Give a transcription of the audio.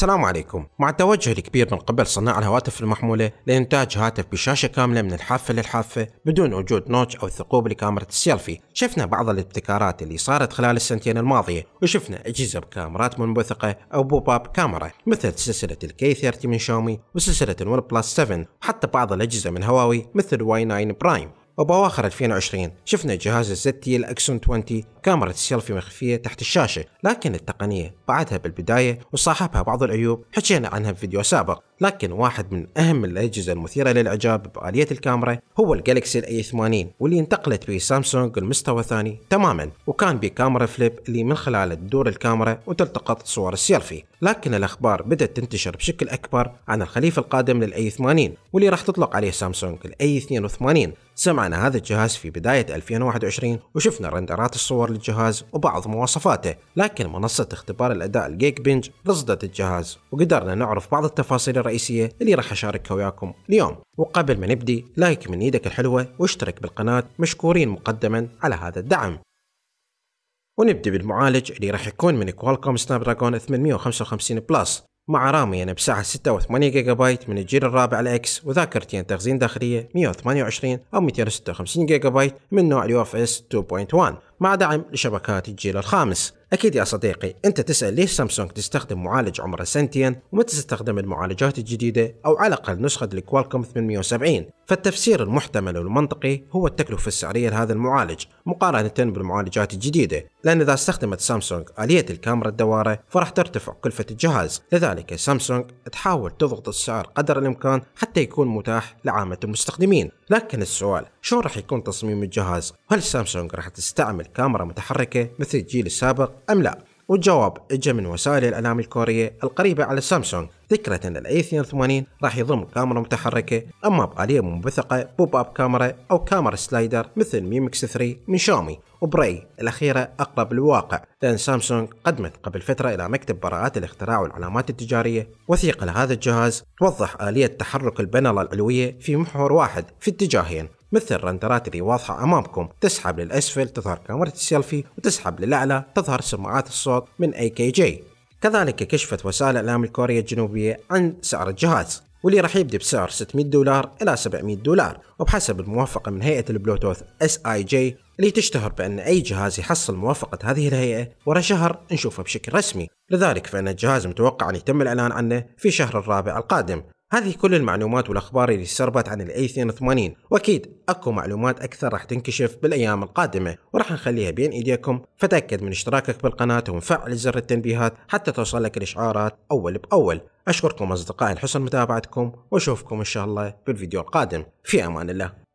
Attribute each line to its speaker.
Speaker 1: السلام عليكم مع التوجه الكبير من قبل صناع الهواتف المحمولة لإنتاج هاتف بشاشة كاملة من الحافة للحافة بدون وجود نوتش أو ثقوب لكاميرا السيلفي شفنا بعض الابتكارات اللي صارت خلال السنتين الماضية وشفنا أجهزة بكاميرات منبثقة أو بوب أب كاميرا مثل سلسلة الكي 30 من شاومي وسلسلة الون بلس 7 وحتى بعض الأجهزة من هواوي مثل واي 9 برايم وبأواخر 2020 شفنا جهاز الزتي الأكسون 20 كاميرا السيلفي مخفية تحت الشاشة لكن التقنية بعدها بالبداية وصاحبها بعض العيوب حكينا عنها بفيديو سابق لكن واحد من أهم الأجهزة المثيرة للإعجاب بآلية الكاميرا هو الجالكسي الاي 80 واللي انتقلت به سامسونج المستوى الثاني تماما وكان بكاميرا فليب اللي من خلاله تدور الكاميرا وتلتقط صور السيلفي لكن الأخبار بدأت تنتشر بشكل أكبر عن الخليفة القادم للأي 80 واللي راح تطلق عليه سامسونج الأي 82 سمعنا هذا الجهاز في بداية 2021 وشفنا رندرات الصور للجهاز وبعض مواصفاته لكن منصة اختبار الأداء الجيك بنج رصدت الجهاز وقدرنا نعرف بعض التفاصيل الرئيسية اللي راح أشاركها وياكم اليوم وقبل ما نبدي لايك من يدك الحلوة واشترك بالقناة مشكورين مقدما على هذا الدعم ونبدأ بالمعالج اللي راح يكون من كوالكوم سناب دراجون 855 بلس مع رامي 6 و 86 جيجا بايت من الجيل الرابع الإكس وذاكرتين يعني تخزين داخلية 128 أو 256 جيجا بايت من نوع اليو اف اس 2.1 مع دعم لشبكات الجيل الخامس أكيد يا صديقي أنت تسأل ليش سامسونج تستخدم معالج عمره سنتين ومتى تستخدم المعالجات الجديدة أو على الأقل نسخة الكوالكوم 870 فالتفسير المحتمل والمنطقي هو التكلفة السعرية لهذا المعالج مقارنة بالمعالجات الجديدة لأن إذا استخدمت سامسونج آلية الكاميرا الدوارة فراح ترتفع كلفة الجهاز لذلك سامسونج تحاول تضغط السعر قدر الإمكان حتى يكون متاح لعامة المستخدمين لكن السؤال شو راح يكون تصميم الجهاز وهل سامسونج راح تستعمل كاميرا متحركة مثل الجيل السابق أم لا والجواب اجى من وسائل الاعلام الكوريه القريبه على سامسونج ذكرت ان الاي 82 راح يضم كاميرا متحركه اما بآلية منبثقه بوب اب كاميرا او كاميرا سلايدر مثل مي 3 من شاومي وبراي الاخيره اقرب للواقع لان سامسونج قدمت قبل فتره الى مكتب براءات الاختراع والعلامات التجاريه وثيقه لهذا الجهاز توضح آلية تحرك البنله العلويه في محور واحد في اتجاهين مثل الرندرات اللي واضحة أمامكم تسحب للأسفل تظهر كاميرا السيلفي وتسحب للأعلى تظهر سماعات الصوت من اي كي جي كذلك كشفت وسائل إعلام الكورية الجنوبية عن سعر الجهاز واللي راح يبدي بسعر 600 دولار إلى 700 دولار وبحسب الموافقة من هيئة البلوتوث اس اي جي اللي تشتهر بأن أي جهاز يحصل موافقة هذه الهيئة ورا شهر نشوفه بشكل رسمي لذلك فإن الجهاز متوقع أن يتم الإعلان عنه في شهر الرابع القادم هذه كل المعلومات والأخبار اللي سربت عن الاي 82 وأكيد أكو معلومات أكثر راح تنكشف بالأيام القادمة وراح نخليها بين إيديكم فتأكد من اشتراكك بالقناة ومفعل زر التنبيهات حتى توصلك الإشعارات أول بأول أشكركم أصدقائي لحسن متابعتكم وأشوفكم إن شاء الله بالفيديو القادم في أمان الله